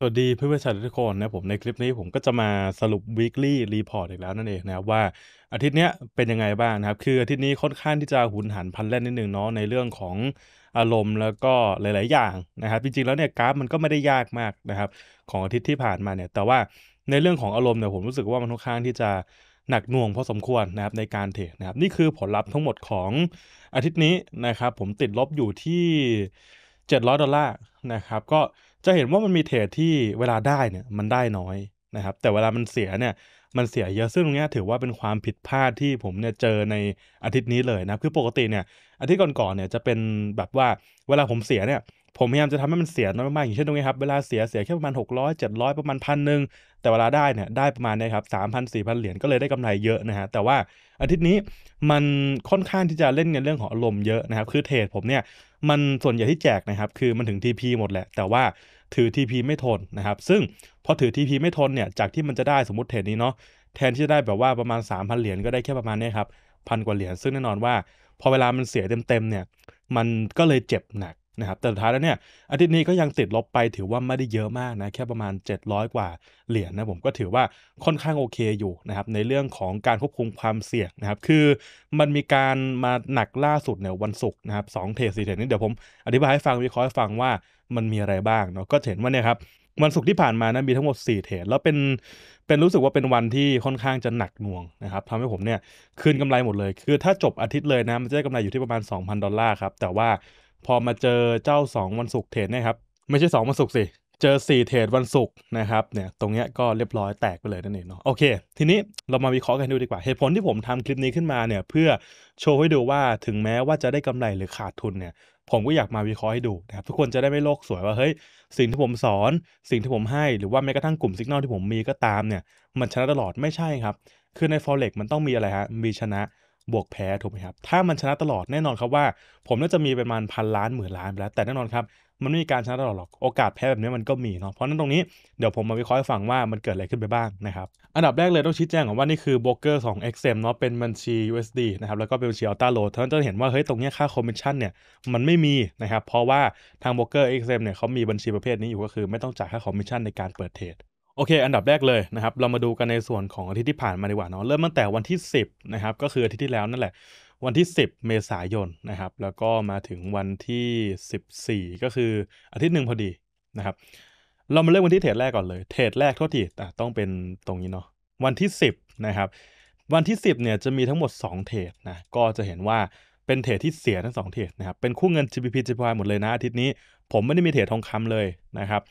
สวัสดีเพื่อนเพืชาวทุกคนนะผมในคลิปนี้ผมก็จะมาสรุป weekly report อีกแล้วนั่นเองนะครับว่าอาทิตย์นี้เป็นยังไงบ้างนะครับ คืออาทิตย์นี้ค่อนข้างที่จะหุนหันพันแล่นนิดนึงเนาะในเรื่องของอารมณ์แล้วก็หลายๆ อย่างนะครับจริงๆ แล้วเนี่ยกราฟมันก็ไม่ได้ยากมากนะครับ ของอาทิตย์ที่ผ่านมาเนี่ยแต่ว่าในเรื่องของอารมณ์เนี่ยผมรู้สึกว่ามันค่อนข้างที่จะหนักหน่วงพอสมควรนะครับในการเทรดนะครับนี่คือผลลัพธ์ทั้งหมดของอาทิตย์นี้นะครับ ผมติดลบอยู่ที่700ดอลลาร์นะครับ ก็จะเห็นว่ามันมีเทรดที่เวลาได้เนี่ยมันได้น้อยนะครับแต่เวลามันเสียเนี่ยมันเสียเยอะซึ่งตรงนี้ถือว่าเป็นความผิดพลาดที่ผมเนี่ยเจอในอาทิตย์นี้เลยนะคือปกติเนี่ยอาทิตย์ก่อนๆเนี่ยจะเป็นแบบว่าเวลาผมเสียเนี่ยผมพยายามจะทำให้มันเสียน้อยมากอย่างเช่นตรงนี้ครับเวลาเสียเสียแค่ประมาณ600 700 ประมาณพันหนึ่งแต่เวลาได้เนี่ยได้ประมาณนี้ครับสามพันสี่พันเหรียญก็เลยได้กำไรเยอะนะฮะแต่ว่าอาทิตย์นี้มันค่อนข้างที่จะเล่นในเรื่องของอารมณ์เยอะนะครับคือเทรดผมเนี่ยมันส่วนใหญ่ที่แจกนะครับคือมันถึง TP หมดแหละ แต่ว่าถือ TP ไม่ทนนะครับซึ่งพอถือ TP ไม่ทนเนี่ยจากที่มันจะได้สมมติเทรดนี้เนาะแทนที่จะได้แบบว่าประมาณ 3,000 เหรียญก็ได้แค่ประมาณนี้ครับพันกว่าเหรียญซึ่งแน่นอนว่า พอเวลามันเสียเต็มๆเนี่ยมันก็เลยเจ็บหนักนะครับแต่สุดท้ายแล้วเนี่ยอาทิตย์นี้ก็ยังติดลบไปถือว่าไม่ได้เยอะมากนะแค่ประมาณ 700กว่าเหรียญนนะผมก็ถือว่าค่อนข้างโอเคอยู่นะครับในเรื่องของการควบคุมความเสี่ยงนะครับ คือมันมีการมาหนักล่าสุดเนี่ยวันศุกร์นะครับสองเทสสี่เทนี้เดี๋ยวผมอธิบายให้ฟังวิเคราะห์ให้ฟังว่ามันมีอะไรบ้างเนาะก็เห็นว่าเนี่ยครับวันศุกร์ที่ผ่านมานะมีทั้งหมด 4เทรดแล้วเป็นเป็นรู้สึกว่าเป็นวันที่ค่อนข้างจะหนักหน่วงนะครับทำให้ผมเนี่ยคืนกำไรหมดเลยคือถ้าจบอาทิตย์เลยนะมันจะได้กำไรอยู่ที่ประมาณ2,000ดอลลาร์ครับแต่ว่าพอมาเจอเจ้า 2 วันศุกร์เทรดนะครับ ไม่ใช่ 2 วันศุกร์สิเจอ4เทรดวันศุกร์นะครับเนี่ยตรงเนี้ยก็เรียบร้อยแตกไปเลยนั่นเองเนาะโอเค ทีนี้เรามาวิเคราะห์กันดูดีกว่า เหตุผลที่ผมทำคลิปนี้ขึ้นมาเนี่ยเพื่อโชว์ให้ดูว่าถึงแม้ว่าจะได้กำไรหรือขาดทุนเนี่ย ผมก็อยากมาวิเคราะห์ให้ดูนะครับทุกคนจะได้ไม่โลกสวยว่าเฮ้ยสิ่งที่ผมสอน สิ่งที่ผมให้หรือว่าแม้กระทั่งกลุ่มสัญญาณที่ผมมีก็ตามเนี่ย มันชนะตลอดไม่ใช่ครับคือใน forex มันต้องมีอะไรฮะมีชนะบวกแพ้ถูกไหมครับ ถ้ามันชนะตลอดแน่นอนครับว่า ผมน่าจะมีประมาณพันล้าน หมื่นล้านไปแล้ว แต่แน่นอนครับ มันไม่มีการชนะตลอดหรอก โอกาสแพ้แบบนี้มันก็มีเนาะ เพราะนั้นตรงนี้เดี๋ยวผมมาวิเคราะห์ให้ฟังว่ามันเกิดอะไรขึ้นไปบ้างนะครับ อันดับแรกเลยต้องชี้แจงก่อนว่านี่คือโบรกเกอร์ของ XM เนาะเป็นบัญชี USD นะครับแล้วก็เป็นบัญชีอัลต้าโหลดท่านจะเห็นว่าเฮ้ยตรงนี้ค่าคอมมิชชั่นเนี่ยมันไม่มีนะครับเพราะว่าทางโบรกเกอร์ XM เนี่ยเขามีบัญชีประเภทนี้อยู่ก็คือไม่ต้องจ่ายค่าคอมมิชชั่นในการเปิดเทรดโอเค อันดับแรกเลยนะครับ เรามาดูกันในส่วนของอาทิตย์ที่ผ่านมาดีกว่าเนาะเริ่มตั้งแต่วันที่ 10นะครับ ก็คืออาทิตย์ที่แล้วนั่นแหละ วันที่ 10 เมษายนนะครับ แล้วก็มาถึงวันที่ 14 ก็คืออาทิตย์หนึ่งพอดีนะครับ เรามาเริ่มวันที่เทรดแรกก่อนเลย เทรดแรกโทษที่ต้องเป็นตรงนี้เนาะ วันที่10นะครับ วันที่ 10เนี่ยจะมีทั้งหมด 2 เทรดนะ ก็จะเห็นว่าเป็นเทรดที่เสียทั้ง2เทรดนะครับ เป็นคู่เงิน GBP GPY หมดเลยนะอาทิตย์นี้ ผมไม่ได้มีเทรดทองคำเลยนะครับ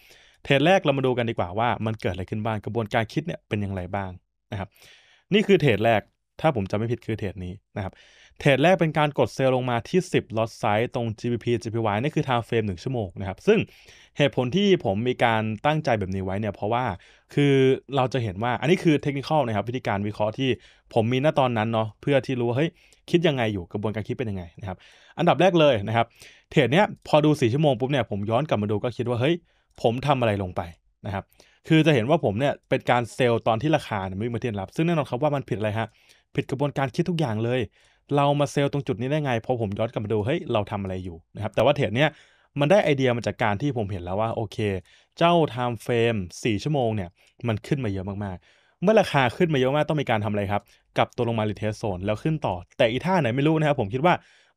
เพจแรกเรามาดูกันดีกว่าว่ามันเกิดอะไรขึ้นบ้าง กระบวนการคิดเนี่ยเป็นอย่างไรบ้างนะครับนี่คือเทรดแรก ถ้าผมจำไม่ผิดคือเทรดนี้นะครับเทรดแรกเป็นการกดเซลล์ลงมาที่ 10ล็อตไซส์ตรง GBP GPY นี่คือ t เฟรมหนึ่1ชั่วโมงนะครับซึ่งเหตุผลที่ผมมีการตั้งใจแบบนี้ไว้เนี่ยเพราะว่าคือเราจะเห็นว่าอันนี้คือเทคนิคนะครับวิธีการวิเคราะห์ที่ผมมีณตอนนั้นเนาะเพื่อที่รู้ว่าเฮ้ยคิดยังไงอยู่กระบวนการคิดเป็นยังไงนะครับอันดับแรกเลยนะครับเทรดเนี้ยพอดู4ชั่วโมงปุ๊บเนี่ยผมย้อนกลับมาดูก็คิดว่าเฮ้ยผมทำอะไรลงไปนะครับ คือจะเห็นว่าผมเนี่ยเป็นการเซลล์ตอนที่ราคาเนี่ยไม่มาเทียนรับ ซึ่งแน่นอนครับว่ามันผิดอะไรฮะ ผิดกระบวนการคิดทุกอย่างเลย เรามาเซลล์ตรงจุดนี้ได้ไงพอผมย้อนกลับมาดู เฮ้ย เราทำอะไรอยู่นะครับ แต่ว่าเทรดเนี่ยมันได้ไอเดียมาจากการที่ผมเห็นแล้วว่า โอเค เจ้า time frame 4ชั่วโมงเนี่ยมันขึ้นมาเยอะมากๆ เมื่อราคาขึ้นมาเยอะมากต้องมีการทำอะไรครับกลับตัวลงมารีเทสโซนแล้วขึ้นต่อ แต่อีท่าไหนไม่รู้นะครับ ผมคิดว่า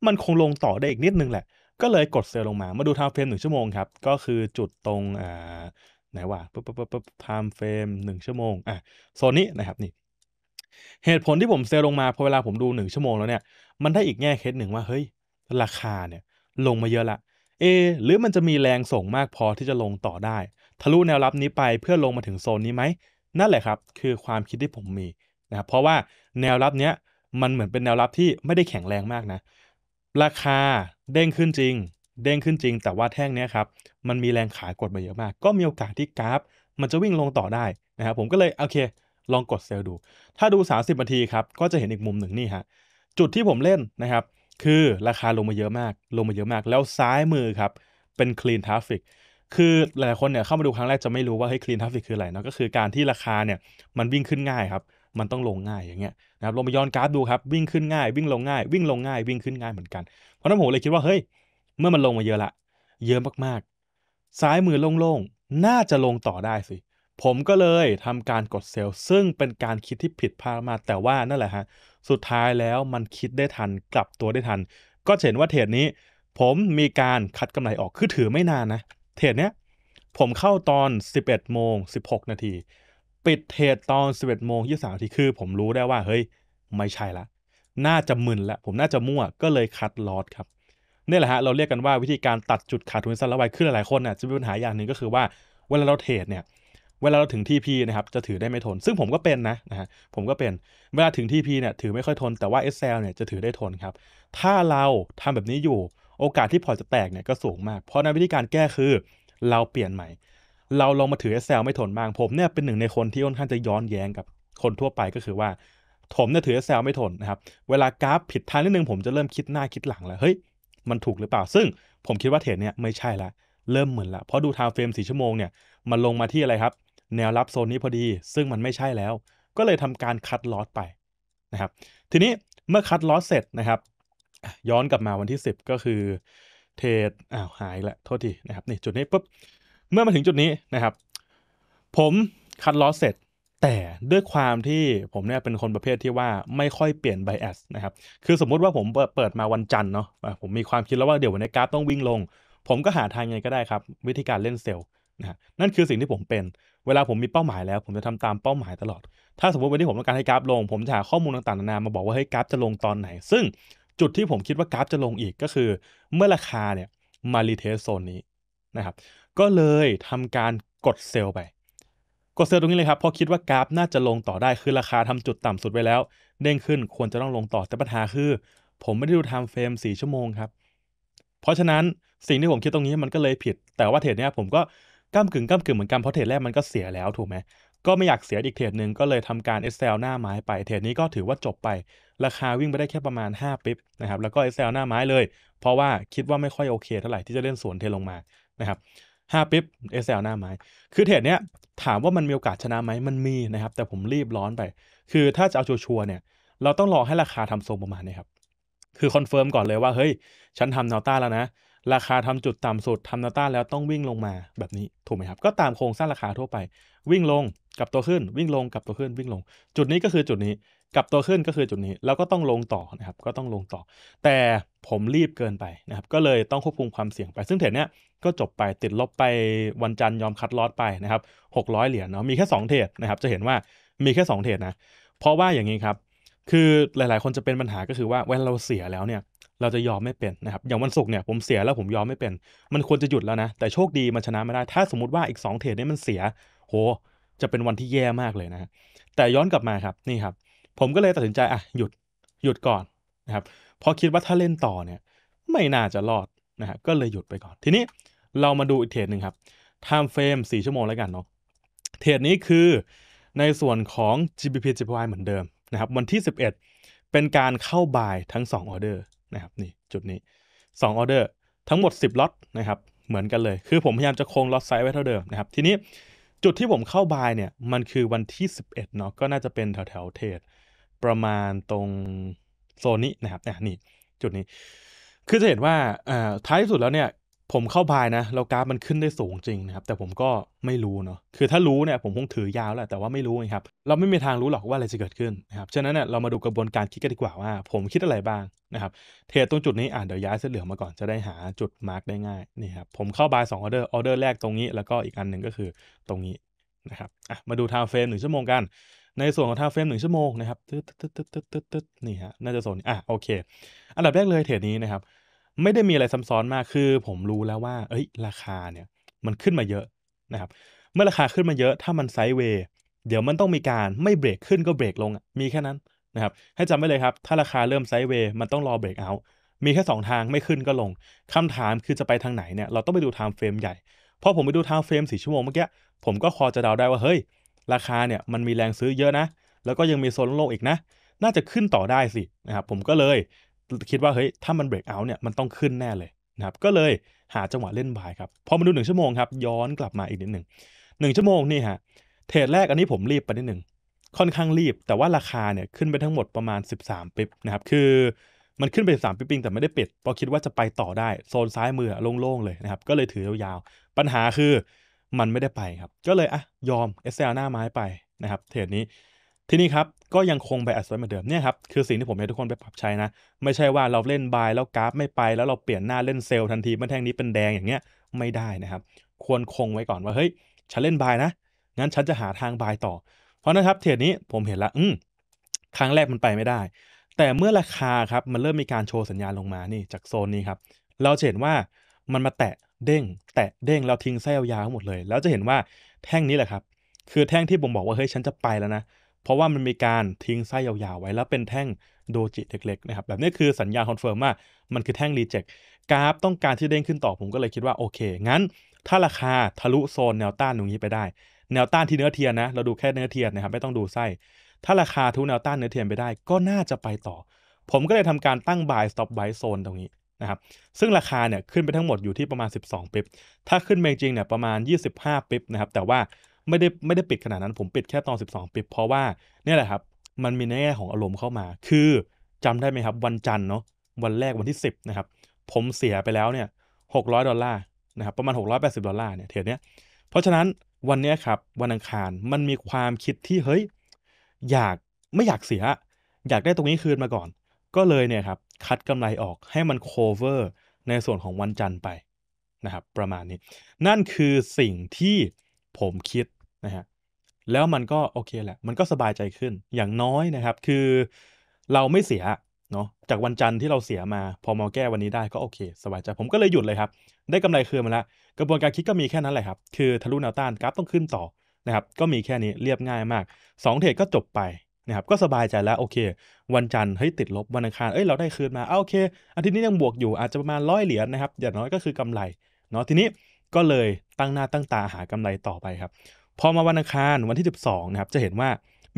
มันคงลงต่อได้อีกนิดนึงแหละก็เลยกดเซลลงมา มาดูไทม์เฟรมหนึ่งชั่วโมงครับ ก็คือจุดตรงอ่าไหนวะปุ๊บปุ๊บปุ๊บไทม์เฟรมหนึ่งชั่วโมงอ่ะโซนนี้นะครับนี่เหตุผลที่ผมเซลลงมาพอเวลาผมดูหนึ่งชั่วโมงแล้วเนี่ยมันได้อีกแง่เคสหนึ่งว่าเฮ้ยราคาเนี่ยลงมาเยอะละเอหรือมันจะมีแรงส่งมากพอที่จะลงต่อได้ ทะลุแนวรับนี้ไปเพื่อลงมาถึงโซนนี้ไหม นั่นแหละครับคือความคิดที่ผมมีนะครับเพราะว่าแนวรับเนี้ยมันเหมือนเป็นแนวรับที่ไม่ได้แข็งแรงมากนะราคาเด้งขึ้นจริง เด้งขึ้นจริง แต่ว่าแท่งนี้ครับ มันมีแรงขายกดมาเยอะมาก ก็มีโอกาสที่กราฟมันจะวิ่งลงต่อได้นะครับ ผมก็เลยโอเค ลองกดเซลล์ดู ถ้าดู 30นาทีครับ ก็จะเห็นอีกมุมหนึ่งนี่ฮะจุดที่ผมเล่นนะครับ คือราคาลงมาเยอะมาก ลงมาเยอะมาก แล้วซ้ายมือครับ เป็นคลีนทราฟิกคือหลายคนเนี่ยเข้ามาดูครั้งแรกจะไม่รู้ว่าเฮ้ย clean t r a f คืออะไรเนาะก็คือการที่ราคาเนี่ยมันวิ่งขึ้นง่ายครับมันต้องลงง่ายอย่างเงี้ยนะครับลงไปย้อนกราฟดูครับ วิ่งขึ้นง่าย วิ่งลงง่ายวิ่งลงง่ายวิ่งขึ้นง่ายเหมือนกัน เพราะนั้นผมเลยคิดว่าเฮ้ยเมื่อมันลงมาเยอะละเยอะมากๆ ซ้ายมือโล่งๆน่าจะลงต่อได้สิผมก็เลยทำการกดเซลล์ซึ่งเป็นการคิดที่ผิดพลาดมาแต่ว่านั่นแหละฮะสุดท้ายแล้วมันคิดได้ทัน กลับตัวได้ทัน ก็เห็นว่าเทรดนี้ ผมมีการคัดกำไรออกคือถือไม่นานนะเทรดเนี้ย ผมเข้าตอน 11โมง16 นาทีปิดเทรดตอน 11โมง23นาทีคือผมรู้ได้ว่าเฮ้ยไม่ใช่ละ น่าจะมึนละ ผมน่าจะมั่ว ก็เลยคัดลอสครับ นี่แหละฮะ เราเรียกกันว่าวิธีการตัดจุดขาดทุนสั้นระไวขึ้นหลายคนน่ะจะมีปัญหาอย่างหนึ่งก็คือว่า เวลาเราเทรดเนี่ย เวลาเราถึงทีพีนะครับจะถือได้ไม่ทน ซึ่งผมก็เป็นนะนะฮะผมก็เป็นเวลาถึงทีพีเนี่ยถือไม่ค่อยทนแต่ว่า SL เนี่ยจะถือได้ทนครับ ถ้าเราทำแบบนี้อยู่โอกาสที่พอจะแตกเนี่ยก็สูงมาก เพราะนั้นวิธีการแก้คือเราเปลี่ยนใหม่เราลองมาถือแซลไม่ทนบ้างผมเนี่ยเป็นหนึ่งในคนที่ค่อนข้างจะย้อนแย้งกับคนทั่วไปก็คือว่าผมเนี่ยถือแซลไม่ทนนะครับ เวลากราฟผิดทางนิดนึงผมจะเริ่มคิดหน้าคิดหลังแล้วเฮ้ย มันถูกหรือเปล่าซึ่งผมคิดว่าเทรดเนี่ยไม่ใช่ละเริ่มเหมือนละเพราะดูทางเฟรมสี่ชั่วโมงเนี่ยมันลงมาที่อะไรครับ แนวรับโซนนี้พอดี ซึ่งมันไม่ใช่แล้ว ก็เลยทำการคัดลอสไปนะครับ ทีนี้เมื่อคัดลอสเสร็จนะครับ ย้อนกลับมาวันที่10ก็คือเทรดอ้าวหายละโทษทีนะครับนี่จุดนี้ปุ๊บเมื่อมาถึงจุดนี้นะครับ ผมคัดลอสเสร็จ แต่ด้วยความที่ผมเนี่ย เป็นคนประเภทที่ว่าไม่ค่อยเปลี่ยนไบแอสนะครับ คือสมมุติว่าผมเปิดมาวันจันทร์เนาะผมมีความคิดแล้วว่าเดี๋ยววันนี้กราฟต้องวิ่งลง ผมก็หาทางยังไงก็ได้ครับ วิธีการเล่นเซลล์นะ นั่นคือสิ่งที่ผมเป็น เวลาผมมีเป้าหมายแล้ว ผมจะทำตามเป้าหมายตลอด ถ้าสมมติวันที่ผมต้องการให้กราฟลง ผมจะหาข้อมูลต่างๆนานามาบอกว่าเฮ้ยกราฟจะลงตอนไหน ซึ่งจุดที่ผมคิดว่ากราฟจะลงอีกก็คือ เมื่อราคาเนี่ยมารีเทสโซนนี้นะครับก็เลยทำการกดเซลล์ไป กดเซลล์ตรงนี้เลยครับ เพราะคิดว่ากราฟน่าจะลงต่อได้ คือราคาทำจุดต่ำสุดไปแล้วเด้งขึ้นควรจะต้องลงต่อ แต่ปัญหาคือ ผมไม่ได้ดูไทม์เฟรมสี่ชั่วโมงครับ เพราะฉะนั้น สิ่งที่ผมคิดตรงนี้มันก็เลยผิด แต่ว่าเทรดเนี้ยผมก็ ก้ามกึ่งก้ามกึ่งเหมือนกันเพราะเทรดแรกมันก็เสียแล้วถูกไหม ก็ไม่อยากเสียอีกเทรดหนึ่งก็เลยทำการซ l หน้าไม้ไป เทรดนี้ก็ถือว่าจบไป ราคาวิ่งไปได้แค่ประมาณ5ปิ๊บนะครับ แล้วก็ซ l หน้าไม้เลย เพราะว่าคิดว่าไม่ค่อยโอเค เท่าไหร่ที่จะเล่นสวนเทลงมานะครับห้าปิ๊บเอสซอลหน้าไม้ คือเทรดเนี้ยถามว่ามันมีโอกาสชนะไหม มันมีนะครับ แต่ผมรีบร้อนไป คือถ้าจะเอาชัวร์เนี่ย เราต้องรอให้ราคาทำทรงประมาณนี้ครับ คือคอนเฟิร์มก่อนเลยว่า เฮ้ย ฉันทำแนวต้านแล้วนะ ราคาทำจุดต่ำสุดทำแนวต้านแล้วต้องวิ่งลงมาแบบนี้ถูกไหมครับ ก็ตามโครงสร้างราคาทั่วไป วิ่งลงกับตัวขึ้นวิ่งลงกับตัวขึ้นวิ่งลง จุดนี้ก็คือจุดนี้กับตัวขึ้นก็คือจุดนี้แล้วก็ต้องลงต่อนะครับ ก็ต้องลงต่อ แต่ผมรีบเกินไปนะครับ ก็เลยต้องควบคุมความเสี่ยงไป ซึ่งเทรดเนี้ยก็จบไปติดลบไปวันจันทร์ยอมคัดลอดไปนะครับ 600 เหรียญเนาะมีแค่ 2 เทรดนะครับจะเห็นว่ามีแค่ 2 เทรดนะ เพราะว่าอย่างนี้ครับ คือหลาย ๆ คนจะเป็นปัญหาก็คือ ว่าเวลาเราเสียแล้วเนี่ยเราจะยอมไม่เป็นนะครับอย่างวันศุกร์เนี่ย ผมเสียแล้วผมยอมไม่เป็น มันควรจะหยุดแล้วนะแต่โชคดีมันชนะไม่ได้ ถ้าสมมติว่าอีก 2 เทรดนี้มันเสีย โห จะเป็นวันที่แย่มากเลยนะ แต่ย้อนกลับมาครับนี่ครับผมก็เลยตัดสินใจอ่ะหยุดหยุดก่อนนะครับพอคิดว่าถ้าเล่นต่อเนี่ยไม่น่าจะรอดนะฮะก็เลยหยุดไปก่อนทีนี้เรามาดูอีกเทรดหนึ่งครับทม์เฟรมสี4ชั่วโมงแล้วกันเนาะ เทรดนี้คือในส่วนของ GBP GPY เหมือนเดิมนะครับวันที่ 11 เป็นการเข้าบายทั้ง2ออเดอร์นะครับ นี่จุดนี้2ออเดอร์ทั้งหมด 10ล็อตนะครับ เหมือนกันเลยคือผมพยายามจะคงล็อตไซส์ไว้เท่าเดิมนะครับ ทีนี้จุดที่ผมเข้าบายเนี่ยมันคือวันที่ 11 เนาะก็น่าจะเป็นแถวแถวเทรดประมาณตรงโซนนี้นะครับนี่จุดนี้ คือจะเห็นว่าท้ายสุดแล้วเนี่ยผมเข้าพายนะแล้วกราฟมันขึ้นได้สูงจริงนะครับ แต่ผมก็ไม่รู้เนาะคือถ้ารู้เนี่ย ผมคงถือยาวแหละแต่ว่าไม่รู้นะครับเราไม่มีทางรู้หรอกว่าอะไรจะเกิดขึ้นนะครับฉะนั้นเนี่ยเรามาดูกระบวนการคิดกันดีกว่าว่า ผมคิดอะไรบ้างนะครับ เทรดตรงจุดนี้อ่ะเดี๋ยวย้ายเส้นเหลืองมาก่อนจะได้หาจุดมาร์กได้ง่ายนี่ครับผมเข้าบายสองออเดอร์ออเดอร์แรกตรงนี้ แล้วก็อีกอันหนึ่งก็คือตรงนี้นะครับอ่ะมาดูทาวเฟรมหนึ่งชั่วโมงกัน ในส่วนของทาวเฟรมหนึ่งชั่วโมงนะครับตึ๊ดตึ๊ดตึ๊ดตึ๊ดตึ๊ดนี่ฮะน่าจะโซนอ่ะโอเค อันดับแรกเลยเทรดนี้นะครับไม่ได้มีอะไรซับซ้อนมาก คือผมรู้แล้วว่า เอ้ย ราคาเนี่ย มันขึ้นมาเยอะนะครับ เมื่อราคาขึ้นมาเยอะ ถ้ามันไซด์เวย์ เดี๋ยวมันต้องมีการไม่เบรกขึ้นก็เบรกลง มีแค่นั้นนะครับ ให้จำไว้เลยครับ ถ้าราคาเริ่มไซด์เวย์มันต้องรอเบรกเอา มีแค่ 2 ทางไม่ขึ้นก็ลง คำถามคือจะไปทางไหนเนี่ย เราต้องไปดูไทม์เฟรมใหญ่ พอผมไปดูไทม์เฟรมสี่ชั่วโมงเมื่อกี้ ผมก็พอจะเดาได้ว่า เฮ้ย ราคาเนี่ย มันมีแรงซื้อเยอะนะ แล้วก็ยังมีโซนโลกอีกนะ น่าจะขึ้นต่อได้สินะครับผมก็เลยคิดว่าเฮ้ยถ้ามันเบรกเอาท์เนี่ยมันต้องขึ้นแน่เลยนะครับก็เลยหาจังหวะเล่นบายครับ พอมาดูหนึ่งชั่วโมงครับ ย้อนกลับมาอีกนิดหนึ่งหนึ่งชั่วโมงนี่ฮะเทรดแรกอันนี้ผมรีบไปนิดหนึ่ง ค่อนข้างรีบแต่ว่าราคาเนี่ยขึ้นไปทั้งหมดประมาณ 13ปิบนะครับคือมันขึ้นไป3ปิบปิงแต่ไม่ได้ปิด พอคิดว่าจะไปต่อได้ โซนซ้ายมือโล่งๆเลยนะครับก็เลยถือยาวๆปัญหาคือมันไม่ได้ไปครับก็เลยอ่ะยอม s ลหน้าไม้ไปนะครับเทรดนี้ทีนี้ครับ ก็ยังคงไปแอสวยเหมือนเดิมเนี่ยครับ คือสิ่งที่ผมให้ทุกคนไปปรับใช้นะ ไม่ใช่ว่าเราเล่นบายแล้วกราฟไม่ไปแล้วเราเปลี่ยนหน้าเล่นเซลล์ทันทีเมื่อแท่งนี้เป็นแดงอย่างเงี้ยไม่ได้นะครับ ควรคงไว้ก่อนว่า เฮ้ย ฉันเล่นบายนะงั้นฉันจะหาทางบายต่อ เพราะนะครับเทรดนี้ผมเห็นละอืมครั้งแรกมันไปไม่ได้ แต่เมื่อราคาครับมันเริ่มมีการโชว์สัญญาณลงมานี่จากโซนนี้ครับเราเห็นว่ามันมาแตะเด้งแตะเด้งเราทิ้งเส้ยาวหมดเลยแล้วจะเห็นว่าแท่งนี้แหละครับคือแท่งที่ผมบอกว่าเฮ้ยฉันจะไปแล้วนะเพราะว่ามันมีการทิ้งไส้ยาวๆไว้แล้วเป็นแท่งโดจิเล็กๆนะครับแบบนี้คือสัญญาณคอนเฟิร์มว่ามันคือแท่งรีเจ็คกราฟต้องการที่เด้งขึ้นต่อ ผมก็เลยคิดว่าโอเค งั้น ถ้าราคาทะลุโซนแนวต้านตรงนี้ไปได้แนวต้านที่เนื้อเทียนนะเราดูแค่เนื้อเทียนนะครับไม่ต้องดูไส้ถ้าราคาทุแนวต้านเนื้อเทียนไปได้ ก็น่าจะไปต่อ ผมก็เลยทำการตั้ง buy stop buy zone ตรงนี้นะครับซึ่งราคาเนี่ยขึ้นไปทั้งหมดอยู่ที่ประมาณ 12ปิบถ้าขึ้นเมจริงเนี่ยประมาณ 25ปิบนะครับแต่ว่าไม่ได้ไม่ได้ปิดขนาดนั้น ผมปิดแค่ตอน 12 ปิด เพราะว่าเนี่ยแหละครับ มันมีในแง่ของอารมณ์เข้ามา คือจำได้ไหมครับวันจันทร์เนาะวันแรกวันที่ 10 นะครับ ผมเสียไปแล้วเนี่ยหก0ดอลลาร์นะครับประมาณ 680 ดอลลาร์เนี่ยเทรดเนี้ยเพราะฉะนั้นวันนี้ครับ วันอังคารมันมีความคิดที่ เฮ้ย อยากไม่อยากเสีย อยากได้ตรงนี้คืนมาก่อนก็เลยเนี่ยครับคัดกำไรออกให้มันโคเวอร์ในส่วนของวันจันทร์ไปนะครับ ประมาณนี้ นั่นคือสิ่งที่ผมคิดนะฮะแล้วมันก็โอเคแหละ มันก็สบายใจขึ้นอย่างน้อยนะครับคือเราไม่เสียเนาะจากวันจันทร์ที่เราเสียมา พอมาแก้วันนี้ได้ก็โอเค สบายใจผมก็เลยหยุดเลยครับ ได้กำไรคืนมาแล้วกระบวนการคิดก็มีแค่นั้นแหละครับคือทะลุแนวต้านกราฟต้องขึ้นต่อนะครับก็มีแค่นี้เรียบง่ายมาก 2 เทรดก็จบไปนะครับก็สบายใจแล้วโอเค วันจันทร์เฮ้ยติดลบวันอังคารเอ้ยเราได้คืนมาเอาโอเคอาทิตย์นี้ยังบวกอยู่อาจจะประมาณร้อยเหรียญนะครับอย่างน้อยก็คือกำไรเนาะทีนี้ก็เลยตั้งหน้าตั้งตาหากำไรต่อไปครับ พอมาวันอังคารวันที่ 12 นะครับจะเห็นว่า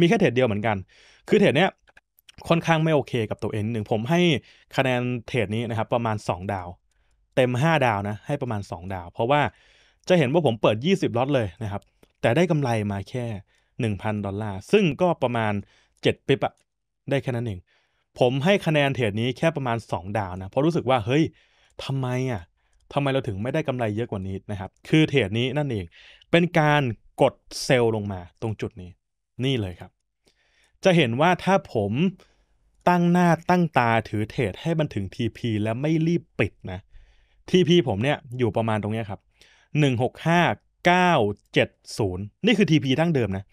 มีแค่เทรดเดียวเหมือนกัน คือเทรดเนี้ยค่อนข้างไม่โอเค กับตัวเองหนึ่งผมให้คะแนนเทรดนี้นะครับประมาณ2ดาว เต็ม 5 ดาวนะให้ประมาณ 2 ดาว เพราะว่าจะเห็นว่าผมเปิด 20ล็อต เลยนะครับแต่ได้กำไรมาแค่ 1,000ดอลลาร์ ซึ่งก็ประมาณ 7ปิปอะได้แค่นั้นเองผมให้คะแนนเทรดนี้แค่ประมาณ 2 ดาวนะเพราะรู้สึกว่าเฮ้ยทำไมอะทำไมเราถึงไม่ได้กำไรเยอะกว่านี้นะครับ คือเทรดนี้นั่นเอง เป็นการกดเซลล์ลงมาตรงจุดนี้ นี่เลยครับ จะเห็นว่าถ้าผมตั้งหน้าตั้งตาถือเทรดให้มันถึง TP แล้วไม่รีบปิดนะ TP ผมเนี่ยอยู่ประมาณตรงนี้ครับ 165970 นี่คือ TP ตั้งเดิมนะ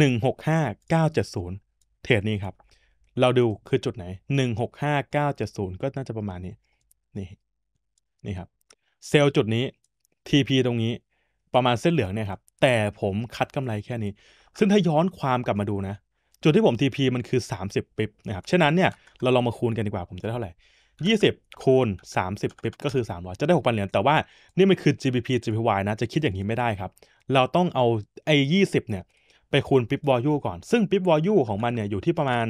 165970เทรดนี้ครับ เราดูคือจุดไหน 165970 ก็น่าจะประมาณนี้ นี่ นี่ครับเซลล์จุดนี้ TP ตรงนี้ประมาณเส้นเหลืองเนี่ยครับแต่ผมคัดกำไรแค่นี้ ซึ่งถ้าย้อนความกลับมาดูนะ จุดที่ผม TP มันคือ 30ปิบนะครับฉะนั้นเนี่ยเราลองมาคูณกันดีกว่าผมจะได้เท่าไหร่ 20 คูณ30ปิบก็คือ 300 จะได้ 6,000 เหรียญแต่ว่านี่มันคือ GBP GPY นะจะคิดอย่างนี้ไม่ได้ครับ เราต้องเอาไอ้20เนี่ยไปคูณปิบวอลยูก่อน ซึ่งปิบวอลยูของมันเนี่ยอยู่ที่ประมาณ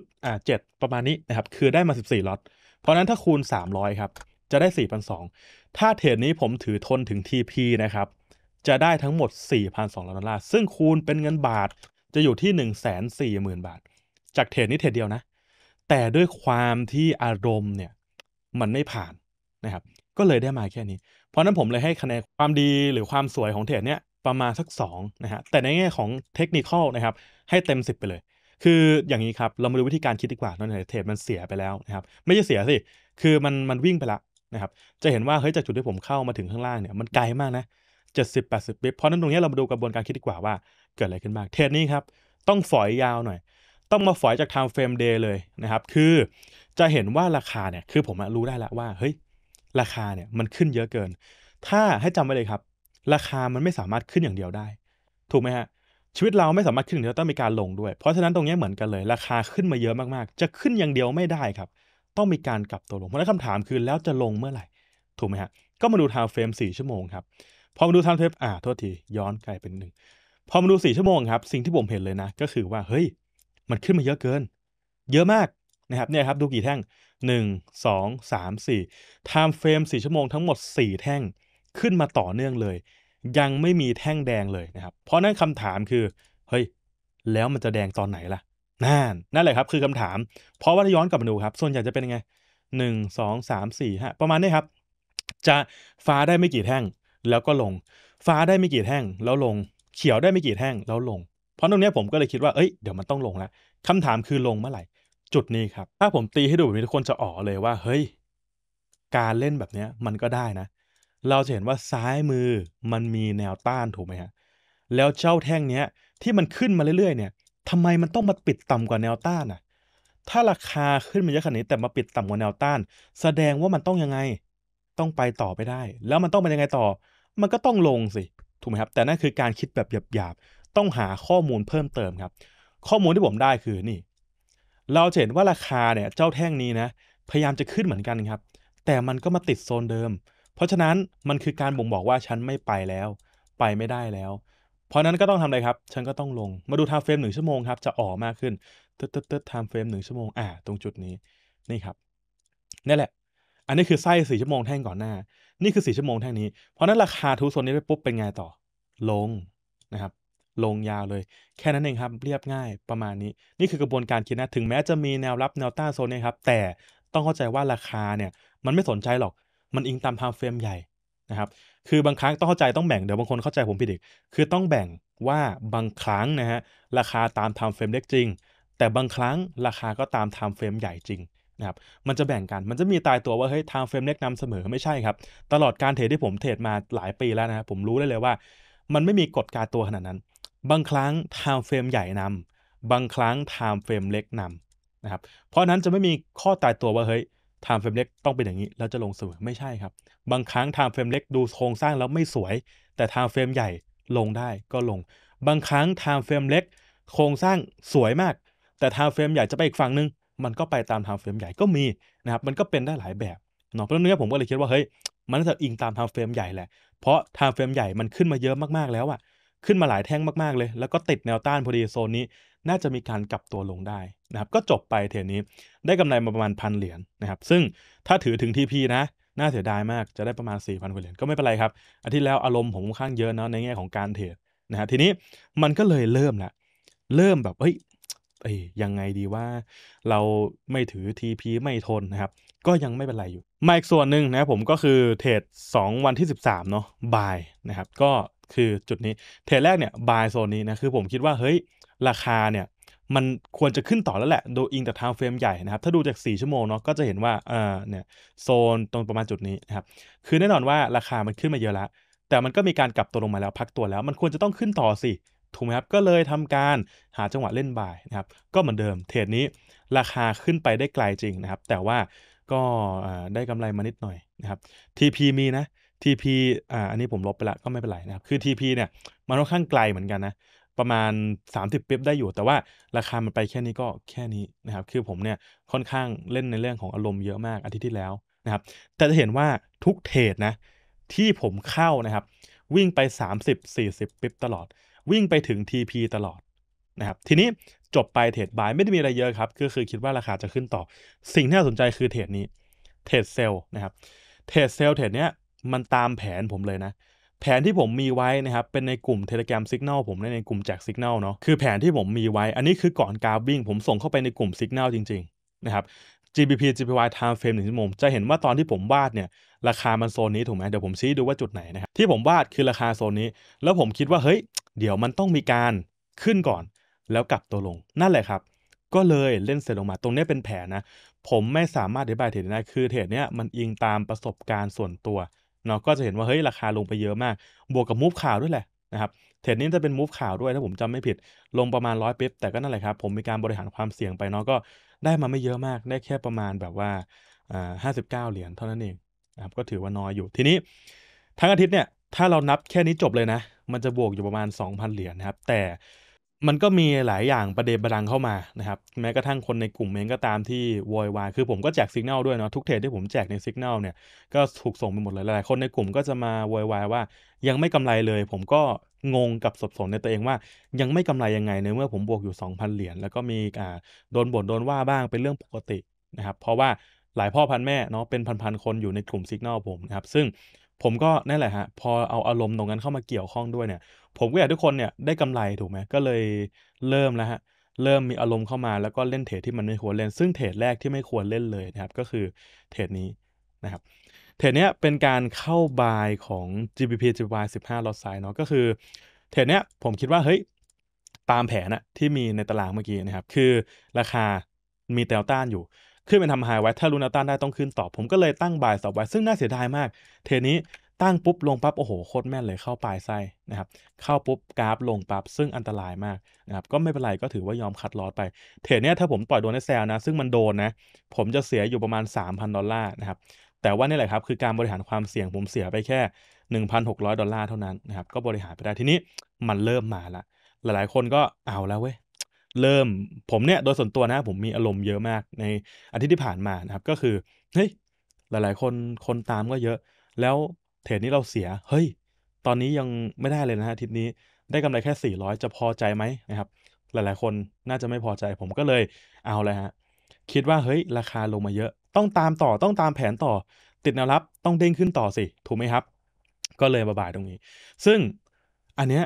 0.7 ประมาณนี้นะครับคือได้มา14ล็อตเพราะนั้นถ้าคูณ 300ครับจะได้ 4,200ถ้าเทรดนี้ผมถือทนถึง TP นะครับ จะได้ทั้งหมด 4,200ดอลลาร์ซึ่งคูณเป็นเงินบาทจะอยู่ที่ 140,000 บาท จากเทรดนี้เทรดเดียวนะ แต่ด้วยความที่อารมณ์เนี่ยมันไม่ผ่านนะครับก็เลยได้มาแค่นี้ เพราะนั้นผมเลยให้คะแนนความดีหรือความสวยของเทรดเนี้ยประมาณสัก 2 นะฮะแต่ในแง่ของเทคนิคนะครับให้เต็ม 10 ไปเลย คืออย่างนี้ครับเรามาดูวิธีการคิดดีกว่าตอนไหนเทรดมันเสียไปแล้วนะครับไม่ใช่เสียสิคือมันมันวิ่งไปละนะครับจะเห็นว่าเฮ้ยจากจุดที่ผมเข้ามาถึงข้างล่างเนี่ย มันไกลมากนะเจ็ดสิบแปดสิบปเพราะนั้นตรงนี้เรามาดูกระบวนการคิดดีกว่าว่าเกิดอะไรขึ้นบ้างเทรดนี้ครับ ต้องฝอยยาวหน่อย ต้องมาฝอยจาก time f ร a มเดย์เลยนะครับคือจะเห็นว่าราคาเนี่ยคือผมรู้ได้แล้วว่า เฮ้ยราคาเนี่ยมันขึ้นเยอะเกิน ถ้าให้จำไว้เลยครับ ราคามันไม่สามารถขึ้นอย่างเดียวได้ ถูกไหมฮะชีวิตเราไม่สามารถขึ้นอย่างเดียวต้องมีการลงด้วย เพราะฉะนั้นตรงนี้เหมือนกันเลยราคาขึ้นมาเยอะมากๆ จะขึ้นอย่างเดียวไม่ได้ครับต้องมีการกลับตัวลง เพราะนั้นคำถามคือแล้วจะลงเมื่อไหร่ ถูกไหมฮะก็มาดูทา์เฟรม4ชั่วโมงครับ พอมาดูทา์เฟรมอ่าโทษที ย้อนไกลเป็นหนึ่งพอมาดู 4 ชั่วโมงครับ สิ่งที่ผมเห็นเลยนะ ก็คือว่าเฮ้ย มันขึ้นมาเยอะเกิน เยอะมากนะครับเนี่ยครับ ดูกี่แท่ง 1 2 3 4 t ม m e frame 4 ชั่วโมงทั้งหมด 4 แท่งขึ้นมาต่อเนื่องเลย ยังไม่มีแท่งแดงเลยนะครับเพราะนั้นคำถามคือ เฮ้ยแล้วมันจะแดงตอนไหนล่ะนั่นนั่นแหละครับคือคำถาม เพราะว่าถ้าย้อนกลับมาดูครับ ส่วนใหญ่จะเป็นยังไงหนึ่งสองสามสี่ห้าประมาณนี้ครับ จะฟ้าได้ไม่กี่แท่ง แล้วก็ลงฟ้าได้ไม่กี่แท่งแล้วลงเขียวได้ไม่กี่แท่งแล้วลง เพราะตรงนี้ผมก็เลยคิดว่าเอ้ยเดี๋ยวมันต้องลงแล้วคำถามคือลงเมื่อไหร่จุดนี้ครับถ้าผมตีให้ดูแบบนี้ทุกคนจะอ๋อเลยว่า เฮ้ย การเล่นแบบนี้มันก็ได้นะ เราจะเห็นว่าซ้ายมือมันมีแนวต้านถูกไหมฮะแล้วเจ้าแท่งเนี้ยที่มันขึ้นมาเรื่อยๆเนี่ยทำไมมันต้องมาปิดต่ำกว่าแนวต้านอ่ะ ถ้าราคาขึ้นมาเยอะขนาดนี้แต่มาปิดต่ำกว่าแนวต้าน แสดงว่ามันต้องยังไง ต้องไปต่อไปได้ แล้วมันต้องเป็นยังไงต่อ มันก็ต้องลงสิ ถูกไหมครับ แต่นั่นคือการคิดแบบหยาบๆ ต้องหาข้อมูลเพิ่มเติมครับ ข้อมูลที่ผมได้คือนี่ เราเห็นว่าราคาเนี่ย เจ้าแท่งนี้นะ พยายามจะขึ้นเหมือนกันครับ แต่มันก็มาติดโซนเดิม เพราะฉะนั้น มันคือการบ่งบอกว่าฉันไม่ไปแล้ว ไปไม่ได้แล้วเพราะนั้นก็ต้องทำอะไรครับ ฉันก็ต้องลง มาดูไทม์เฟรมหนึ่งชั่วโมงครับ จะออกมากขึ้นเติร์ดเติร์ดไทม์เฟรมหนึ่งชั่วโมง อ่าตรงจุดนี้ นี่ครับนี่แหละ อันนี้คือไส้สี่ชั่วโมงแท่งก่อนหน้า นี่คือสี่ชั่วโมงแท่งนี้ เพราะนั้นราคาทุกโซนนี้ไปปุ๊บเป็นไงต่อ ลงนะครับ ลงยาวเลย แค่นั้นเองครับ เรียบง่าย ประมาณนี้ นี่คือกระบวนการคิดนะถึงแม้จะมีแนวรับแนวต้านโซนนี้ครับ แต่ต้องเข้าใจว่าราคาเนี่ย มันไม่สนใจหรอก มันอิงตามไทม์เฟรมใหญ่นะครับ คือบางครั้งต้องเข้าใจต้องแบ่ง เดี๋ยวบางคนเข้าใจผมผิดอีก คือต้องแบ่งว่าบางครั้งนะฮะราคาตามไทม์เฟรมเล็กจริง แต่บางครั้งราคาก็ตามไทม์เฟรมใหญ่จริงนะครับ มันจะแบ่งกัน มันจะมีตายตัวว่าเฮ้ยไทม์เฟรมเล็กนำเสมอไม่ใช่ครับ ตลอดการเทรดที่ผมเทรดมาหลายปีแล้วนะผมรู้ได้เลยว่ามันไม่มีกฎการตัวขนาดนั้น บางครั้งไทม์เฟรมใหญ่นำ บางครั้งไทม์เฟรมเล็กนำนะครับ เพราะนั้นจะไม่มีข้อตายตัวว่าเฮ้ยไทม์เฟรมเล็กต้องเป็นอย่างนี้แล้วจะลงสวยไม่ใช่ครับ บางครั้งไทม์เฟรมเล็กดูโครงสร้างแล้วไม่สวย แต่ไทม์เฟรมใหญ่ลงได้ก็ลง บางครั้งไทม์เฟรมเล็กโครงสร้างสวยมาก แต่ไทม์เฟรมใหญ่จะไปอีกฝั่งนึง มันก็ไปตามไทม์เฟรมใหญ่ก็มีนะครับมันก็เป็นได้หลายแบบเนาะเพราะนั้นผมก็เลยคิดว่าเฮ้ยมันจะอิงตามไทม์เฟรมใหญ่แหละเพราะไทม์เฟรมใหญ่มันขึ้นมาเยอะมากๆแล้วอะขึ้นมาหลายแท่งมากๆเลย แล้วก็ติดแนวต้านพอดีโซนนี้น่าจะมีการกลับตัวลงได้นะครับก็จบไปเทรดนี้ได้กำไรมาประมาณพันเหรียญนนะครับซึ่งถ้าถือถึง TP นะน่าเสียดายมากจะได้ประมาณ4ี่พกว่าเหรียญก็ไม่เป็นไรครับอาทิตย์แล้วอารมณ์ผมค่อนข้างเยอะเนาะในแง่ของการเทรดนะฮะทีนี้มันก็เลยเริ่มละเริ่มแบบ เฮ้ยเอ้ยยังไงดีว่าเราไม่ถือ TP ไม่ทนนะครับ ก็ยังไม่เป็นไรอยู่มาอีกส่วนหนึ่งนะผมก็คือเทรด2วันที่ 13เนาะบ่ายนะครับก็คือจุดนี้เทรดแรกเนี่ยบายโซนนี้นะคือผมคิดว่าเฮ้ยราคาเนี่ยมันควรจะขึ้นต่อแล้วแหละโดยอิงจากทางเฟรมใหญ่นะครับถ้าดูจาก 4 ชั่วโมงเนาะก็จะเห็นว่าอ่าเนี่ยโซนตรงประมาณจุดนี้นะครับคือแน่นอนว่าราคามันขึ้นมาเยอะแล้ว แต่มันก็มีการกลับตัวลงมาแล้วพักตัวแล้ว มันควรจะต้องขึ้นต่อสิ ถูกไหมครับก็เลยทำการหาจังหวะเล่นบ่ายนะครับก็เหมือนเดิม เทรดนี้ราคาขึ้นไปได้ไกลจริงนะครับแต่ว่าก็ได้กำไรมานิดหน่อยนะครับ TP มีนะ TP อ่าอันนี้ผมลบไปละก็ไม่เป็นไรนะครับคือ TP เนี่ยมันค่อนข้างไกลเหมือนกันนะประมาณ 30ปิ๊บได้อยู่ แต่ว่าราคามันไปแค่นี้ก็แค่นี้นะครับ คือผมเนี่ยค่อนข้างเล่นในเรื่องของอารมณ์เยอะมากอาทิตย์ที่แล้วนะครับ แต่จะเห็นว่าทุกเทรดนะที่ผมเข้านะครับ วิ่งไป 30-40ปิบตลอด วิ่งไปถึง TP ตลอดนะครับ ทีนี้จบไปเทรดบายไม่ได้มีอะไรเยอะครับ ก็คือคิดว่าราคาจะขึ้นต่อสิ่งที่น่าสนใจคือเทรดนี้ เทรดเซลนะครับเทรดเซลเทรดเนี้ยมันตามแผนผมเลยนะแผนที่ผมมีไว้นะครับเป็นในกลุ่ม Telegram Signal ผมในกลุ่มแจก Signal เนาะคือแผนที่ผมมีไว้อันนี้คือก่อนการวิ่ง ผมส่งเข้าไปในกลุ่ม Signal จริง ๆ นะครับ GBP GPY time frame หนึ่งชั่วโมงจะเห็นว่าตอนที่ผมวาดเนี่ย ราคามันโซนนี้ถูกไหมเดี๋ยวผมชี้ดูว่าจุดไหนนะครับที่ผมวาดคือราคาโซนนี้ แล้วผมคิดว่าเฮ้ย เดี๋ยวมันต้องมีการขึ้นก่อนแล้วกลับตัวลง นั่นแหละครับ ก็เลยเล่นเสร็จลงมา ตรงนี้เป็นแผนนะผมไม่สามารถอธิบายเทรดได้คือเทรดเนี้ยมันอิงตามประสบการณ์ส่วนตัวเนาะก็จะเห็นว่าเฮ้ยราคาลงไปเยอะมาก บวกกับมูฟข่าวด้วยแหละนะครับเทรดนี้จะเป็นมูฟข่าวด้วย ถ้าผมจำไม่ผิด ลงประมาณร้อยเปปแต่ก็นั่นแหละครับ ผมมีการบริหารความเสี่ยงไปเนาะ ก็ได้มาไม่เยอะมาก ได้แค่ประมาณแบบว่าห้าสิบเก้าเหรียญเท่านั้นเองนะครับ ก็ถือว่าน้อยอยู่ ทีนี้ ทั้งอาทิตย์เนี่ย ถ้าเรานับแค่นี้จบเลยนะ มันจะบวกอยู่ประมาณ 2,000 เหรียญนะครับ แต่มันก็มีหลายอย่างประเดประดังเข้ามานะครับแม้กระทั่งคนในกลุ่มเองก็ตามที่วอยวายคือผมก็แจกสัญญาณด้วยเนาะทุกเทรดที่ผมแจกในสัญญาณเนี่ยก็ถูกส่งไปหมดเลยหลายคนในกลุ่มก็จะมาวอยวายว่า ยังไม่กำไรเลย ผมก็งงกับสับสนในตัวเองว่า ยังไม่กำไรยังไงในเมื่อผมบวกอยู่ 2,000 เหรียญแล้วก็มีอ่าโดนบ่นโดนว่าบ้างเป็นเรื่องปกตินะครับเพราะว่าหลายพ่อพันแม่เนาะเป็นพันๆคนอยู่ในกลุ่มสัญญาณผมนะครับซึ่งผมก็นั่นแหละฮะพอเอาอารมณ์ตรงนั้นเข้ามาเกี่ยวข้องด้วยเนี่ยผมก็อยากทุกคนเนี่ยได้กำไรถูกไหมก็เลยเริ่มแล้วฮะเริ่มมีอารมณ์เข้ามาแล้วก็เล่นเทรดที่มันไม่ควรเล่นซึ่งเทรดแรกที่ไม่ควรเล่นเลยนะครับก็คือเทรดนี้นะครับ เทรดเนี้ยเป็นการเข้าบายของ GBP GBY 15ลอ t s i z ์เนาะก็คือเทรดเนี้ยผมคิดว่าเฮ้ยตามแผนอะที่มีในตารางเมื่อกี้นะครับ คือราคามีแตวต้านอยู่ ขึ้นเป็นทำไฮไว้ ถ้ารุนต้านได้ต้องขึ้นต่อ ผมก็เลยตั้งบายสอบไว้ซึ่งน่าเสียดายมากเทนี้ตั้งปุ๊บลงปั๊บโอ้โหโคตรแม่นเลยเข้าปลายไส้นะครับเข้าปุ๊บกราฟลงปั๊บซึ่งอันตรายมากนะครับก็ไม่เป็นไรก็ถือว่ายอมคัดลอสไป เทรดเนี้ยถ้าผมปล่อยโดนไอแซลนะ ซึ่งมันโดนนะผมจะเสียอยู่ประมาณ 3,000 ดอลลาร์นะครับแต่ว่านี่แหละครับ คือการบริหารความเสี่ยงผมเสียไปแค่ 1,600 ดอลลาร์เท่านั้นนะครับก็บริหารไปได้ ทีนี้มันเริ่มมาละหลายๆคนก็เอาแล้วเว้ยเริ่มผมเนี่ยโดยส่วนตัวนะ ผมมีอารมณ์เยอะมากในอาทิตย์ที่ผ่านมานะครับก็คือเฮ้ยหลายๆคนคนตามก็เยอะแล้วเทรดนี้เราเสีย เฮ้ย ตอนนี้ยังไม่ได้เลยนะฮะทิศนี้ ได้กำไรแค่ 400 จะพอใจไหมนะครับ หลายๆ คนน่าจะไม่พอใจ ผมก็เลยเอาเลยฮะ คิดว่า เฮ้ย ราคาลงมาเยอะ ต้องตามต่อ ต้องตามแผนต่อ ติดแนวรับ ต้องเด้งขึ้นต่อสิ ถูกไหมครับ ก็เลยบ่ายตรงนี้ ซึ่งอันเนี้ย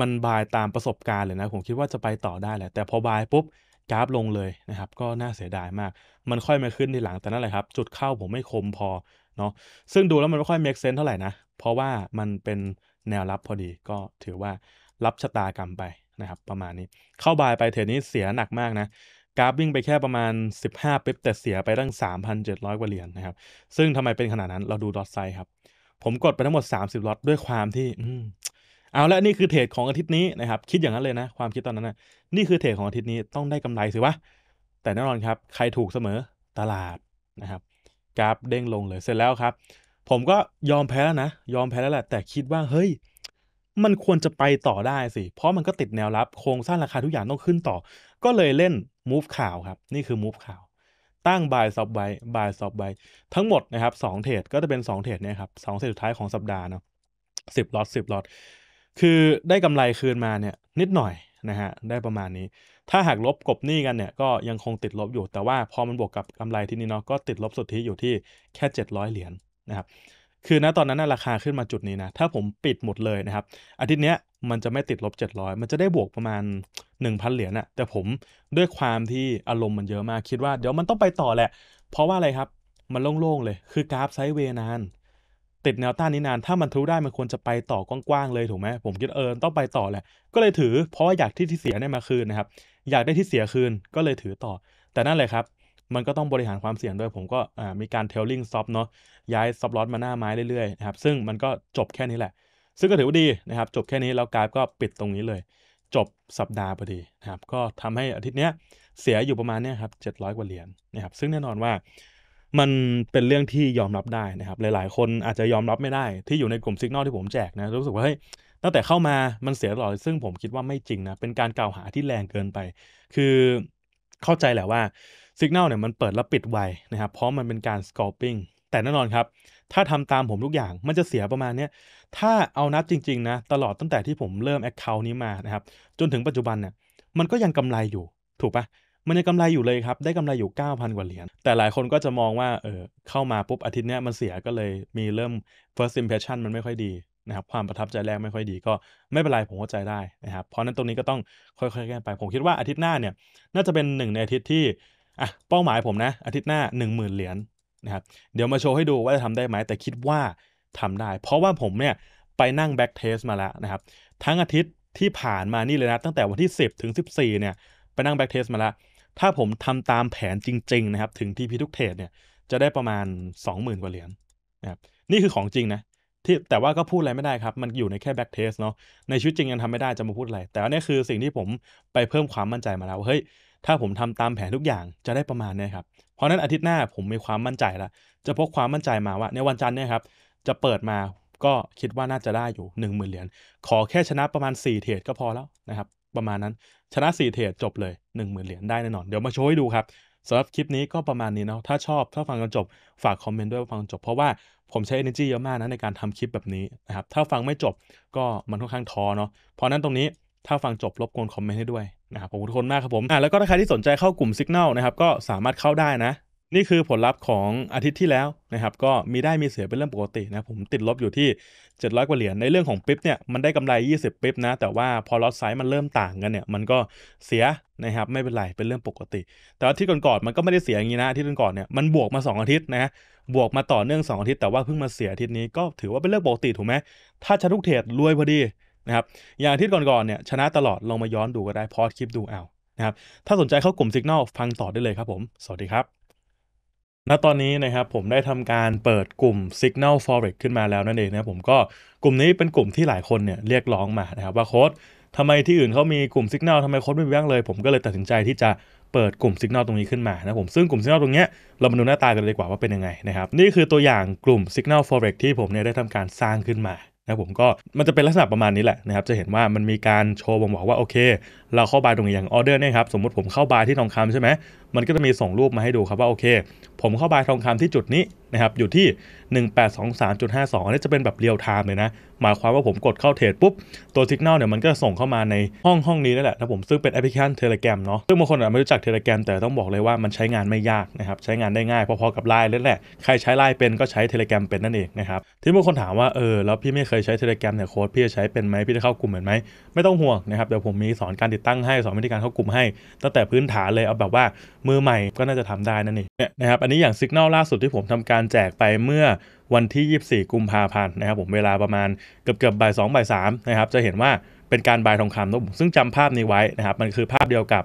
มันบายตามประสบการณ์เลยนะ ผมคิดว่าจะไปต่อได้แหละ แต่พอบายปุ๊บ กราฟลงเลยนะครับ ก็น่าเสียดายมาก มันค่อยมาขึ้นในหลังแต่นั่นแหละครับ จุดเข้าผมไม่คมพอเนาะซึ่งดูแล้วมันไม่ค่อย make sense เท่าไหร่นะ เพราะว่ามันเป็นแนวรับพอดีก็ถือว่ารับชะตากรรมไปนะครับ ประมาณนี้ เข้าบายไปเทรดนี้เสียหนักมากนะกราฟวิ่งไปแค่ประมาณ 15 ปิ๊บแต่เสียไปตั้ง 3,700 กว่าเหรียญนนะครับ ซึ่งทำไมเป็นขนาดนั้นเราดูดอทไซ ครับ ผมกดไปทั้งหมด 30ล็อตด้วยความที่อืเอาละนี่คือเทรดของอาทิตย์นี้นะครับ คิดอย่างนั้นเลยนะ ความคิดตอนนั้นนะนี่คือเทรดของอาทิตย์นี้ต้องได้กำไรสิวะแต่แน่นอนครับ ใครถูกเสมอตลาดนะครับกราฟเด้งลงเลยเสร็จแล้วครับ ผมก็ยอมแพ้แล้วนะยอมแพ้แล้วแหละแต่คิดว่าเฮ้ยมันควรจะไปต่อได้สิ เพราะมันก็ติดแนวรับ โครงสร้างราคาทุกอย่างต้องขึ้นต่อ ก็เลยเล่น move ข่าวครับ นี่คือ move ข่าวตั้ง buy stop buy buy stop buy ทั้งหมดนะครับ 2 เทรดก็จะเป็น2เทรดเนี่ยครับสองเทรดสุดท้ายของสัปดาห์เนาะสิบลอตสิบลอตคือได้กำไรคืนมาเนี่ยนิดหน่อยนะฮะได้ประมาณนี้ถ้าหากลบกบหนี้กันเนี่ยก็ยังคงติดลบอยู่ แต่ว่าพอมันบวกกับกำไรที่นี่เนาะก็ติดลบสุทธิอยู่ที่แค่700เหรียญนนะครับคือณตอนนั้นราคาขึ้นมาจุดนี้นะถ้าผมปิดหมดเลยนะครับอาทิตย์เนี้ยมันจะไม่ติดลบ 700 มันจะได้บวกประมาณ 1,000 เหรียญ่ะแต่ผมด้วยความที่อารมณ์มันเยอะมาก คิดว่าเดี๋ยวมันต้องไปต่อแหละ เพราะว่าอะไรครับมันโล่งๆเลย คือกราฟไซด์เวนาน ติดแนวต้านนี้นาน ถ้ามันทุได้มันควรจะไปต่อกว้างๆเลยถูกไหมผมคิดเออต้องไปต่อแหละ ก็เลยถือเพราะว่าอยากที่ที่เสียเนี่ยมาคืนนะครับอยากได้ที่เสียคืนก็เลยถือต่อ แต่นั่นแหละครับ มันก็ต้องบริหารความเสี่ยงด้วย ผมก็มีการเทลลิงซอฟเนาะ ย้ายซอฟลอตมาหน้าไม้เรื่อยๆ นะครับ ซึ่งมันก็จบแค่นี้แหละ ซึ่งก็ถือว่าดีนะครับ จบแค่นี้แล้วกราฟก็ปิดตรงนี้เลย จบสัปดาห์พอดีนะครับ ก็ทำให้อาทิตย์เนี้ย เสียอยู่ประมาณเนี้ยครับเจ็ดร้อยกว่าเหรียญนนะครับ ซึ่งแน่นอนว่ามันเป็นเรื่องที่ยอมรับได้นะครับ หลาย ๆ คนอาจจะยอมรับไม่ได้ที่อยู่ในกลุ่มสิกนอลที่ผมแจกนะรู้สึกว่าเฮ้ยตั้งแต่เข้ามามันเสียหลอด ซึ่งผมคิดว่าไม่จริงนะ เป็นการกล่าวหาที่แรงเกินไป คือเข้าใจแหละว่าสัญญาณเนี่ยมันเปิดและปิดไวนะครับ เพราะมันเป็นการสกอปปิ้ง แต่แน่นอนครับ ถ้าทำตามผมทุกอย่างมันจะเสียประมาณเนี้ยถ้าเอานับจริงๆนะ ตลอดตั้งแต่ที่ผมเริ่ม Account นี้มานะครับ จนถึงปัจจุบันเนี่ย มันก็ยังกำไรอยู่ถูกปะมันยังกำไรอยู่เลยครับได้กำไรอยู่ 9,000 กว่าเหรียญแต่หลายคนก็จะมองว่าเออเข้ามาปุ๊บอาทิตย์นี้มันเสียก็เลยมีเริ่ม first impression มันไม่ค่อยดีนะครับความประทับใจแรกไม่ค่อยดีก็ไม่เป็นไรผมเข้าใจได้นะครับเพราะนั้นตรงนี้ก็ต้องค่อยๆแก้ไป ผมคิดว่าอาทิตย์หน้าเนี่ยน่าจะเป็นหนึ่งในอาทิตย์ที่อ่ะเป้าหมายผมนะ อาทิตย์หน้า 1 0,000เหรียญนะครับเดี๋ยวมาโชว์ให้ดูว่าจะทำได้ไหมแต่คิดว่าทำได้ เพราะว่าผมเนี่ยไปนั่งแบ็กเทสมาแล้วนะครับทั้งอาทิตย์ที่ผ่านมานี่เลยนะตั้งแต่วันที่ 10ถึง14เนี่ยไปนั่งแบ็กเทสมาแล้วถ้าผมทำตามแผนจริงๆนะครับถึงที่พิทุกเทสเนี่ยจะได้ประมาณ 20,000 กว่าเหรียญนะครับนี่คือของจริงนะที่แต่ว่าก็พูดอะไรไม่ได้ครับ มันอยู่ในแค่แบ็กเทสเนาะในชีวิตจริงยังทำไม่ได้จะมาพูดอะไรแต่อันนี้คือสิ่งที่ผมไปเพิ่มความมั่นใจมาแล้วเฮ้ยถ้าผมทำตามแผนทุกอย่างจะได้ประมาณนี้ครับเพราะนั้นอาทิตย์หน้าผมมีความมั่นใจแล้วจะพกความมั่นใจมาว่าในวันจันทร์เนี่ยครับจะเปิดมาก็คิดว่าน่าจะได้อยู่1 0,000เหรียญขอแค่ชนะประมาณ4เทรดก็พอแล้วนะครับประมาณนั้นชนะ 4เทรดจบเลย 10,000 เหรียญได้แน่นอนเดี๋ยวมาโชว์ให้ดูครับสำหรับคลิปนี้ก็ประมาณนี้เนาะถ้าชอบถ้าฟังจนจบฝากคอมเมนต์ด้วยว่าฟังจบเพราะว่าผมใช้ energy เยอะมากนะ ในการทำคลิปแบบนี้นะครับ ถ้าฟังไม่จบก็มันค่อนข้างท้อเนาะ เพราะนั้นตรงนี้ถ้าฟังจบรบกวนคอมเมนต์ให้ด้วย นะครับ ขอบคุณทุกคนมากครับผม อ่าแล้วก็ถ้าใครที่สนใจเข้ากลุ่ม Signal นะครับ ก็สามารถเข้าได้นะนี่คือผลลัพธ์ของอาทิตย์ที่แล้วนะครับ ก็มีได้ มีเสียเป็นเรื่องปกตินะ ผมติดลบอยู่ที่700กว่าเหรียญ ในเรื่องของปิ๊บเนี่ย มันได้กำไร 20ปิ๊บนะ แต่ว่าพอลอตไซส์มันเริ่มต่างกันเนี่ย มันก็เสียนะครับ ไม่เป็นไร เป็นเรื่องปกติ แต่ว่าที่ก่อนๆมันก็ไม่ได้เสียอย่างนี้นะที่ก่อนเนี่ย มันบวกมา 2 อาทิตย์นะบวกมาต่อเนื่อง2อาทิตย์ แต่ว่าเพิ่งมาเสียอาทิตย์นี้ ก็ถือว่าเป็นเรื่องปกติถูกไหมถ้าชทุกเทรดรวยพอดีนะครับ อย่างอาทิตย์ก่อนๆเนี่ยชนะตลอดลองมาย้อนดูก็ได้พอดคลิปดูเอานะครับถ้าสนใจเข้ากลุ่มสัญญาณฟังต่อได้เลยครับผม สวัสดีครับณตอนนี้นะครับผมได้ทำการเปิดกลุ่ม Signal Forex ขึ้นมาแล้วนั่นเองนะผมก็กลุ่มนี้เป็นกลุ่มที่หลายคนเนี่ยเรียกร้องมานะครับว่าโค้ดทำไมที่อื่นเขามีกลุ่ม Signal ทำไมโค้ดไม่มีบ้างเลย ผมก็เลยตัดสินใจที่จะเปิดกลุ่ม Signal ตรงนี้ขึ้นมานะผมซึ่งกลุ่ม Signal ตรงนี้เรามาดูหน้าตากันดีกว่าว่าเป็นยังไงนะครับนี่คือตัวอย่างกลุ่ม Signal Forex ที่ผมเนี่ยได้ทำการสร้างขึ้นมานะผมก็มันจะเป็นลักษณะประมาณนี้แหละนะครับจะเห็นว่ามันมีการโชว์บ่งบอกว่าโอเคเราเข้าบาร์ตรงอย่างออเดอร์เนี่ยครับสมมติผมเข้าบาร์ที่ทองคำใช่ไหมมันก็จะมีส่งรูปมาให้ดูครับว่าโอเค ผมเข้าบาร์ทองคำที่จุดนี้นะครับอยู่ที่ 1823.52 อันนี้จะเป็นแบบเรียลไทม์เลยนะหมายความว่าผมกดเข้าเทรดปุ๊บ ตัวสัญญาณเนี่ยมันก็ส่งเข้ามาในห้องห้องนี้นั่นแหละนะผมซึ่งเป็นแอปพลิเคชันเทเลแกรมเนาะซึ่งบางคนอาจจะไม่รู้จักเทเลแกรมแต่ต้องบอกเลยว่ามันใช้งานไม่ยากนะครับใช้งานได้ง่ายพอๆกับไลน์นั่นแหละใครใช้ไลน์เป็นก็ใช้เทเลแกรมเป็นนั่นเองนะครับที่บางคนถามว่าเออแล้วพี่ไม่เคยใช้เทเลแกรมเนี่ยโค้ดพี่จะใช้เป็นไหมพี่จะเข้ากลุ่มเหมือนไหมไม่ต้องห่วงนะครับเดี๋ยวผมมีสอนการติดตั้งให้สอนวิธีการเข้ากลุ่มให้ ตั้งแต่พื้นฐานเลยเอาแบบว่า มือใหม่ก็น่าจะทำได้นั่นเองนะครับอันนี้อย่างสัญญาณล่าสุดที่ผมทำการแจกไปเมื่อวันที่ 24 กุมภาพันธ์นะครับผมเวลาประมาณเกือบเกือบบ่ายสองบ่ายสามนะครับจะเห็นว่าเป็นการบายทองคำนะผมซึ่งจำภาพนี้ไว้นะครับมันคือภาพเดียวกับ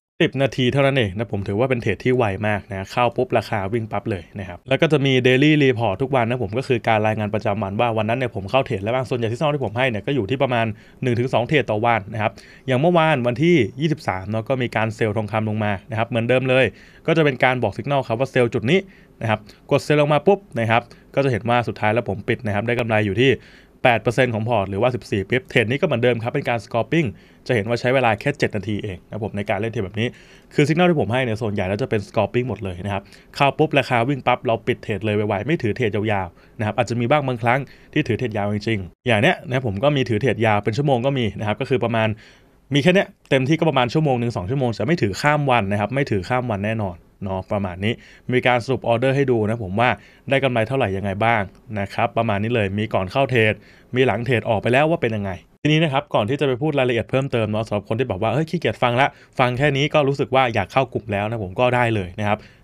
10 นาทีเท่านั้นเองนะผมถือว่าเป็นเทรดที่ไวมากนะเข้าปุ๊บราคาวิ่งปั๊บเลยนะครับ แล้วก็จะมีเดลี่รีพอร์ตทุกวันนะผมก็คือการรายงานประจำวันว่าวันนั้นเนี่ยผมเข้าเทรดแล้วบ้างส่วนใหญ่ที่ซ่อนที่ผมให้เนี่ยก็อยู่ที่ประมาณ 1-2 เทรดต่อวันนะครับ อย่างเมื่อวานวันที่ 23เนาะก็มีการเซลล์ทองคำลงมานะครับ เหมือนเดิมเลยก็จะเป็นการบอกสัญญาณครับว่าเซลล์จุดนี้นะครับกดเซลล์ลงมาปุ๊บนะครับก็จะเห็นว่าสุดท้ายแล้วผมปิดนะครับได้กำไรอยู่ที่8%ของพอร์ต หรือว่า 14ปิ๊บเทรดนี้ก็เหมือนเดิมครับ เป็นการสกอร์ปิ้งจะเห็นว่าใช้เวลาแค่ 7 นาทีเองนะผมในการเล่นเทรดแบบนี้คือสัญญาณที่ผมให้เนี่ยส่วนใหญ่ แล้วจะเป็นสกอร์ปิ้งหมดเลยนะครับเข้าปุ๊บ ราคาวิ่งปั๊บเราปิดเทรดเลยไวๆไม่ถือเทรดยาวๆนะครับอาจจะมีบ้างบางครั้งที่ถือเทรดยาวจริงๆ อย่างเนี้ยนะผมก็มีถือเทรดยาวเป็นชั่วโมงก็มีนะครับก็คือประมาณมีแค่เนี้ยเต็มที่ก็ประมาณชั่วโมงหนึ่งสองชั่วโมงจะไม่ถือข้ามวันนะครับไม่ถือข้ามวันแน่นอนเนาะประมาณนี้มีการสรุปออเดอร์ให้ดูนะผมว่าได้กำไรเท่าไหร่ยังไงบ้างนะครับ ประมาณนี้เลยมีก่อนเข้าเทรดมีหลังเทรดออกไปแล้วว่าเป็นยังไงทีนี้นะครับก่อนที่จะไปพูดรายละเอียดเพิ่มเติมเนาะสำหรับคนที่บอกว่าเฮ้ยขี้เกียจฟังละฟังแค่นี้ก็รู้สึกว่าอยากเข้ากลุ่มแล้วนะผมก็ได้เลยนะครับ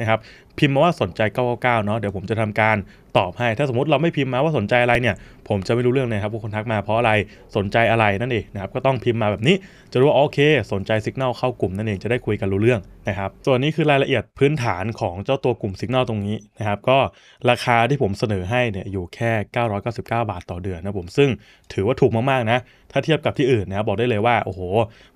นะครับพิมพ์มาว่าสนใจ 999เนาะเดี๋ยวผมจะทำการตอบให้ ถ้าสมมติเราไม่พิมพ์มาว่าสนใจอะไรเนี่ย ผมจะไม่รู้เรื่องเลยครับว่าคนทักมาเพราะอะไรสนใจอะไรนั่นเองนะครับก็ต้องพิมพ์มาแบบนี้จะรู้ว่าโอเคสนใจสัญญาณเข้ากลุ่มนั่นเองจะได้คุยกันรู้เรื่องนะครับส่วนนี้คือรายละเอียดพื้นฐานของเจ้าตัวกลุ่มสัญญาณตรงนี้นะครับ ก็ราคาที่ผมเสนอให้เนี่ยอยู่แค่ 999 บาทต่อเดือนนะผมซึ่งถือว่าถูกมากๆนะถ้าเทียบกับที่อื่นนะบอกได้เลยว่าโอ้โห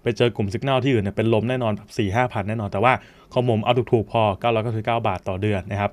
ไปเจอกลุ่มสัญญาณที่อื่นเนี่ยเป็นลมแน่นอนแบบ้าพันแน่นอนแต่ว่าของผมเอาถูกๆพอ999บาทต่อเดือนนะครับ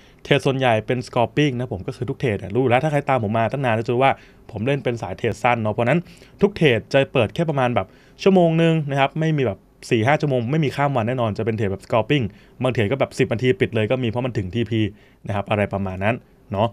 เทรดส่วนใหญ่เป็นสกอร์ปิ้งนะผมก็คือทุกเทรดรู้แล้ว ถ้าใครตามผมมาตั้งนาน จะรู้ว่าผมเล่นเป็นสายเทรดสั้นเนาะเพราะนั้นทุกเทรดจะเปิดแค่ประมาณแบบชั่วโมงนึงนะครับ ไม่มีแบบ4าชั่วโมงไม่มีข้ามวันแน่นอน จะเป็นเทรดแบบสกอร์ปิ้งบางเทรดก็แบบ 10นาทีปิดเลยก็มีเพราะมันถึง TP นะครับอะไรประมาณนั้นเนาะ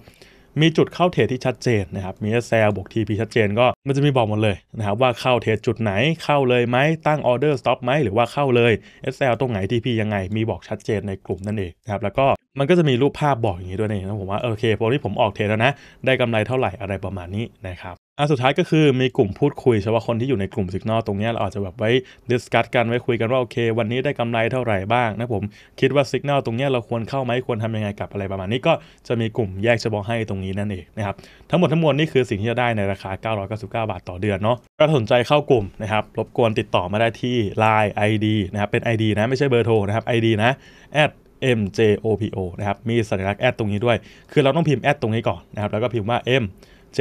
มีจุดเข้าเทรดที่ชัดเจนนะครับ มีแซลบวก TP ชัดเจนก็มันจะมีบอกหมดเลยนะครับว่าเข้าเทรดจุดไหนเข้าเลยไหมตั้งออเดอร์สต็อปไหมหรือว่าเข้าเลย SL ตรงไหน TP ยังไงมีบอกชัดเจนในกลุ่มนั่นเองนะครับแล้วก็มันก็จะมีรูปภาพบอกอย่างนี้ด้วยนนะผมว่าโอเคพอที่ผมออกเทรดแล้วนะ ได้กำไรเท่าไหร่อะไรประมาณนี้นะครับอันสุดท้ายก็คือมีกลุ่มพูดคุยเฉพาะคนที่อยู่ในกลุ่มสิกนอตรงนี้เราอาจจะแบบไว้ดิสคัตกันไว้คุยกันว่าโอเควันนี้ได้กำไรเท่าไหร่บ้างนะผมคิดว่าสิกนอตรงนี้เราควรเข้าไหมควรทำยังไงกับอะไรประมาณนี้ ก็จะมีกลุ่มแยกเฉพาะให้ตรงนี้นั่นเองนะครับทั้งหมดทั้งมวลนี่คือสิ่งที่จะได้ในราคา999 บาทต่อเดือนเนาะถ้าสนใจเข้ากลุ่มนะครับรบกวนติดต่อมาได้ที่ Line ID นะครับเป็น ID นะไม่ใช่เบอร์โทรนะครับ ID นะ MJOPO นะครับมีสัญลักษณ์แอดตรงนี้ด้วย คือเราต้องพิมพ์แอดตรงนี้ก่อนนะครับแล้วก็พิมพ์ว่า M J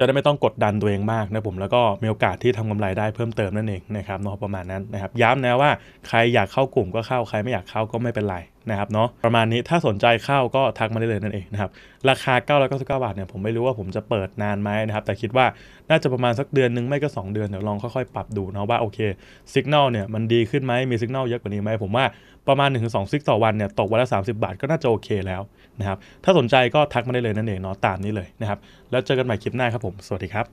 จะได้ไม่ต้องกดดันตัวเองมากนะผมแล้วก็มีโอกาสที่ทำกำไรได้เพิ่มเติมนั่นเองนะครับเนาะประมาณนั้นนะครับย้ำนะว่าใครอยากเข้ากลุ่มก็เข้าใครไม่อยากเข้าก็ไม่เป็นไรนะครับเนาะประมาณนี้ถ้าสนใจเข้าก็ทักมาได้เลยนั่นเองนะครับราคา 999 บาทเนี่ยผมไม่รู้ว่าผมจะเปิดนานไหมนะครับแต่คิดว่าน่าจะประมาณสักเดือนนึงไม่ก็2เดือน เดี๋ยวลองค่อยๆ ปรับดูนะว่าโอเคสัญญาณเนี่ยมันดีขึ้นไหมมีสัญญาณเยอะกว่านี้ไหมผมว่าประมาณ1-2ซิกต่อวันเนี่ยตกวันละ30 บาทก็น่าจะโอเคแล้วนะครับถ้าสนใจก็ทักมาได้เลยนั่นเองเนาะตามนี้เลยนะครับแล้วเจอกันใหม่คลิปหน้าครับผม สวัสดีครับ